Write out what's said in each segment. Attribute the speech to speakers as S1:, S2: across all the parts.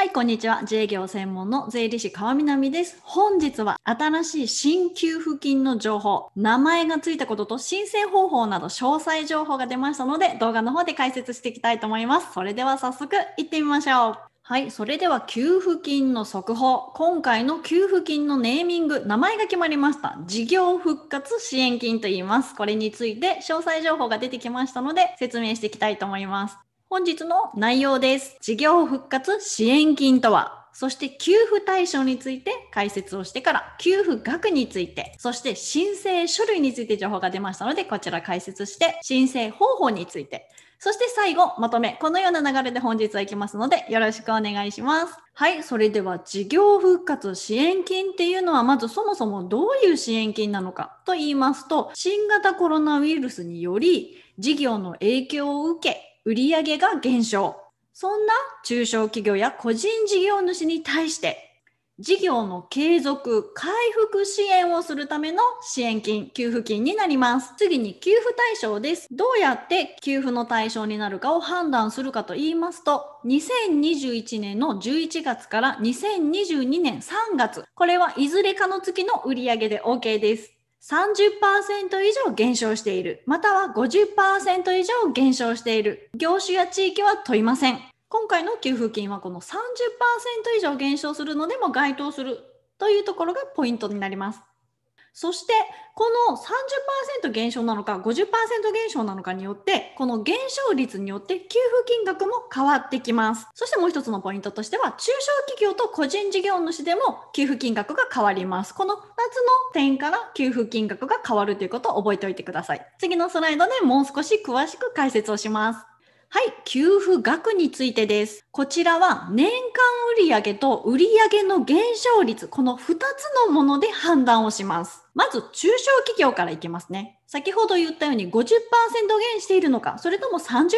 S1: はい、こんにちは。自営業専門の税理士川南です。本日は新しい新給付金の情報、名前がついたことと申請方法など詳細情報が出ましたので、動画の方で解説していきたいと思います。それでは早速行ってみましょう。はい、それでは給付金の速報。今回の給付金のネーミング、名前が決まりました。事業復活支援金と言います。これについて詳細情報が出てきましたので、説明していきたいと思います。本日の内容です。事業復活支援金とはそして給付対象について解説をしてから、給付額について、そして申請書類について情報が出ましたので、こちら解説して、申請方法について、そして最後、まとめ。このような流れで本日はいきますので、よろしくお願いします。はい、それでは事業復活支援金っていうのは、まずそもそもどういう支援金なのかと言いますと、新型コロナウイルスにより、事業の影響を受け、売上が減少。そんな中小企業や個人事業主に対して、事業の継続、回復支援をするための支援金、給付金になります。次に給付対象です。どうやって給付の対象になるかを判断するかと言いますと、2021年の11月から2022年3月、これはいずれかの月の売上で OK です。30%以上減少している、または50%以上減少している、業種や地域は問いません。今回の給付金はこの30%以上減少するのでも該当するというところがポイントになります。そしてこの30%減少なのか50%減少なのかによってこの減少率によって給付金額も変わってきますそしてもう一つのポイントとしては中小企業と個人事業主でも給付金額が変わりますこの2つの点から給付金額が変わるということを覚えておいてください次のスライドでもう少し詳しく解説をしますはい、給付額についてです。こちらは年間売上と売上の減少率、この2つのもので判断をします。まず中小企業からいきますね。先ほど言ったように50%減しているのか、それとも30%減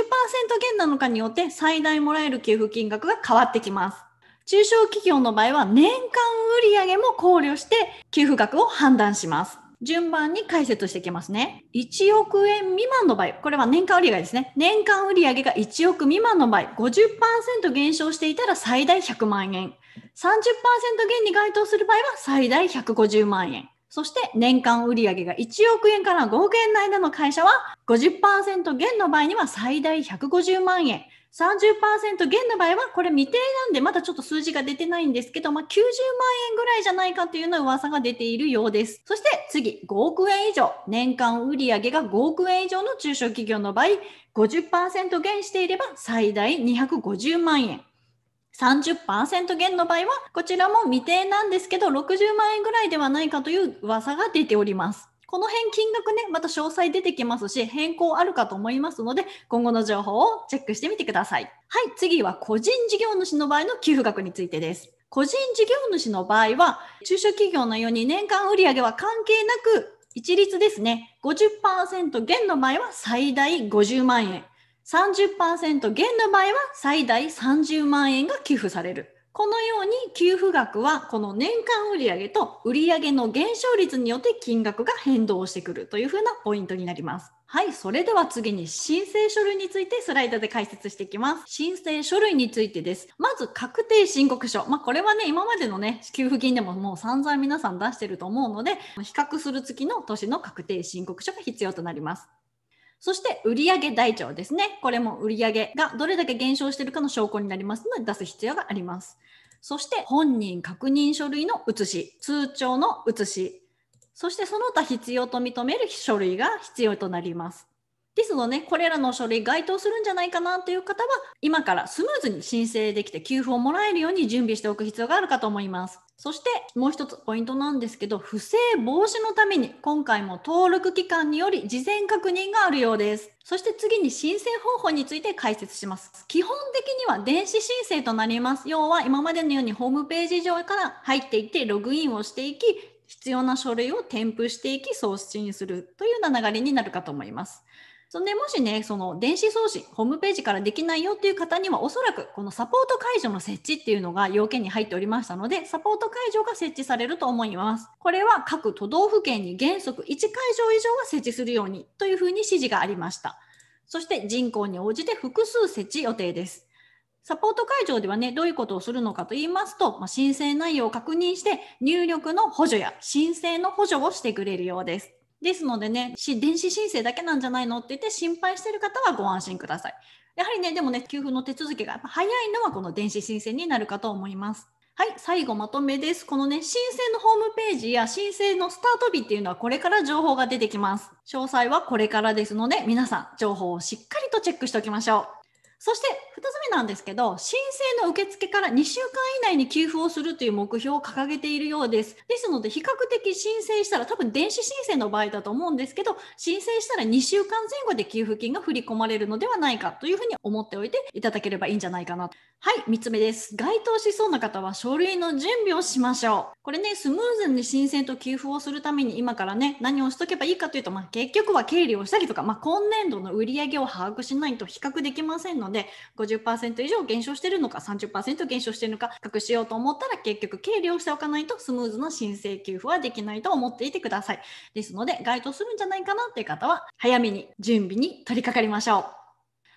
S1: なのかによって最大もらえる給付金額が変わってきます。中小企業の場合は年間売上も考慮して給付額を判断します。順番に解説していきますね。1億円未満の場合、これは年間売上ですね。年間売上が1億未満の場合、50%減少していたら最大100万円。30%減に該当する場合は最大150万円。そして年間売上が1億円から5億円の間の会社は50%減の場合には最大150万円。30%減の場合はこれ未定なんでまだちょっと数字が出てないんですけど、まあ、90万円ぐらいじゃないかというような噂が出ているようです。そして次、5億円以上、年間売上が5億円以上の中小企業の場合、50%減していれば最大250万円。30%減の場合はこちらも未定なんですけど60万円ぐらいではないかという噂が出ております。この辺金額ね、また詳細出てきますし、変更あるかと思いますので、今後の情報をチェックしてみてください。はい、次は個人事業主の場合の寄付額についてです。個人事業主の場合は、中小企業のように年間売上は関係なく、一律ですね、50%減の場合は最大50万円、30%減の場合は最大30万円が寄付される。このように給付額はこの年間売上と売上の減少率によって金額が変動してくるというふうなポイントになります。はい、それでは次に申請書類についてスライドで解説していきます。申請書類についてです。まず確定申告書。まあ、これはね、今までのね、給付金でももう散々皆さん出してると思うので、比較する月の年の確定申告書が必要となります。そして売上台帳ですね。これも売上がどれだけ減少しているかの証拠になりますので出す必要があります。そして本人確認書類の写し、通帳の写し、そしてその他必要と認める書類が必要となります。ですので、ね、これらの書類該当するんじゃないかなという方は、今からスムーズに申請できて給付をもらえるように準備しておく必要があるかと思います。そしてもう一つポイントなんですけど不正防止のために今回も登録期間により事前確認があるようですそして次に申請方法について解説します基本的には電子申請となります要は今までのようにホームページ上から入っていってログインをしていき必要な書類を添付していき送信するというような流れになるかと思いますそんでもしね、その電子送信、ホームページからできないよっていう方には、おそらくこのサポート解除の設置っていうのが要件に入っておりましたので、サポート解除が設置されると思います。これは各都道府県に原則1会場以上は設置するようにというふうに指示がありました。そして人口に応じて複数設置予定です。サポート会場ではね、どういうことをするのかと言いますと、まあ、申請内容を確認して、入力の補助や申請の補助をしてくれるようです。ですのでね、電子申請だけなんじゃないのって言って心配してる方はご安心ください。やはりね、でもね、給付の手続きが早いのはこの電子申請になるかと思います。はい、最後まとめです。このね、申請のホームページや申請のスタート日っていうのはこれから情報が出てきます。詳細はこれからですので、皆さん情報をしっかりとチェックしておきましょう。そして2つ目なんですけど、申請の受付から2週間以内に給付をするという目標を掲げているようです。ですので、比較的申請したら、多分電子申請の場合だと思うんですけど、申請したら2週間前後で給付金が振り込まれるのではないかというふうに思っておいていただければいいんじゃないかな。はい、3つ目です。該当しそうな方は書類の準備をしましょう。これね、スムーズに申請と給付をするために今からね、何をしとけばいいかというと、まあ、結局は経理をしたりとか、まあ、今年度の売り上げを把握しないと比較できませんので、で50%以上減少してるのか30%減少してるのか隠しようと思ったら結局計量しておかないとスムーズな申請給付はできないと思っていてくださいですので該当するんじゃないかなっていう方は早めに準備に取り掛かりましょう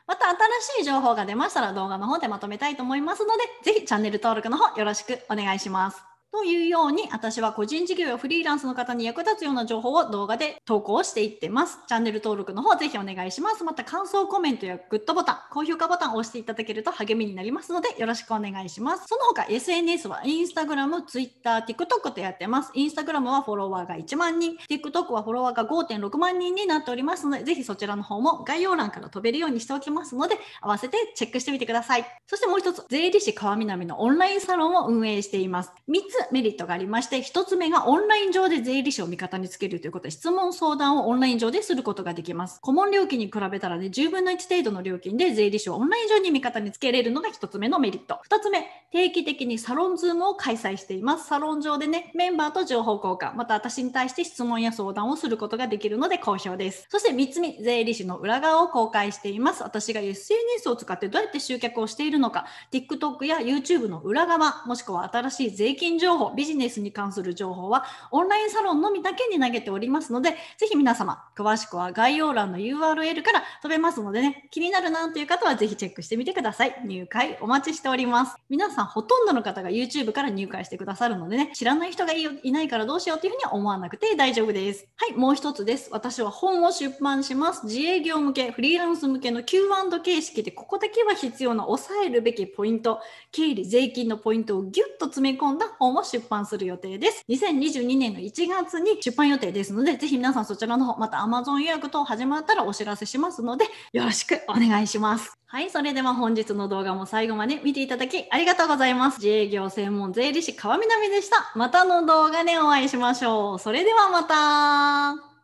S1: また新しい情報が出ましたら動画の方でまとめたいと思いますので、ぜひチャンネル登録の方よろしくお願いします。というように私は個人事業やフリーランスの方に役立つような情報を動画で投稿していってます。チャンネル登録の方ぜひお願いします。また感想コメントやグッドボタン、高評価ボタンを押していただけると励みになりますのでよろしくお願いします。その他 SNS は Instagram、Twitter、TikTok とやってます。Instagram はフォロワーが1万人、TikTok はフォロワーが5.6万人になっておりますのでぜひそちらの方も概要欄から飛べるようにしておきますので合わせてチェックしてみてください。そしてもう一つ、税理士川南のオンラインサロンを運営しています。3つメリットがありまして、1つ目がオンライン上で税理士を味方につけるということで、質問相談をオンライン上ですることができます。顧問料金に比べたらね、10分の1程度の料金で税理士をオンライン上に味方につけれるのが1つ目のメリット。2つ目、定期的にサロンズームを開催しています。サロン上でね、メンバーと情報交換、また私に対して質問や相談をすることができるので好評です。そして3つ目、税理士の裏側を公開しています。私が SNS を使ってどうやって集客をしているのか、TikTok や YouTube の裏側、もしくは新しい税金情情報、ビジネスに関する情報はオンラインサロンのみだけに投げておりますので、ぜひ皆様、詳しくは概要欄の URL から飛べますのでね、気になるなという方はぜひチェックしてみてください。入会お待ちしております。皆さん、ほとんどの方が YouTube から入会してくださるのでね、知らない人がいないからどうしようというふうには思わなくて大丈夫です。はい、もう一つです。私は本を出版します。自営業向け、フリーランス向けの Q&A 形式で、ここだけは必要な抑えるべきポイント、経理、税金のポイントをギュッと詰め込んだ本も出版する予定です。2022年の1月に出版予定ですので、ぜひ皆さんそちらの方、また Amazon 予約等始まったらお知らせしますので、よろしくお願いします。はい、それでは本日の動画も最後まで見ていただきありがとうございます。自営業専門税理士川南でした。またの動画でお会いしましょう。それではまた。